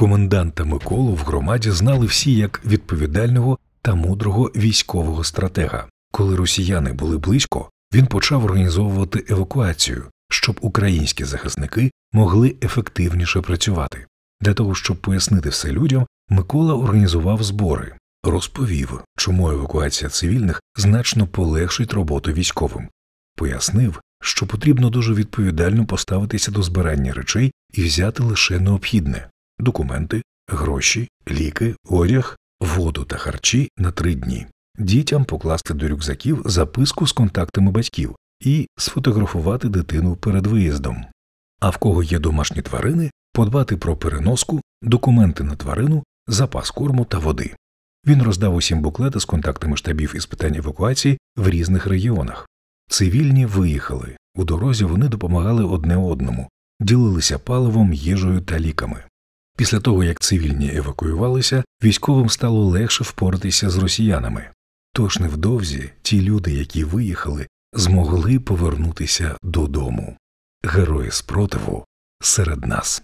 Коменданта Миколу в громаді знали всі як відповідального та мудрого військового стратега. Коли росіяни були близько, він почав організовувати евакуацію, щоб українські захисники могли ефективніше працювати. Для того щоб пояснити все людям, Микола організував збори, розповів, чому евакуація цивільних значно полегшить роботу військовим, пояснив, що потрібно дуже відповідально поставитися до збирання речей і взяти лише необхідне документи, гроші, ліки, одяг, воду та харчі на три дні, дітям покласти до рюкзаків записку з контактами батьків і сфотографувати дитину перед виїздом, а в кого є домашні тварини, подбати про переноску, документи на тварину, запас корму та води. Він роздав усім буклети з контактами штабів із питань евакуації в різних регіонах. Цивільні виїхали, у дорозі вони допомагали одне одному, ділилися паливом, їжею та ліками. Після того, як цивільні евакуювалися, військовим стало легше впоратися з росіянами, тож невдовзі ті люди, які виїхали, змогли повернутися додому. Герої спротиву серед нас.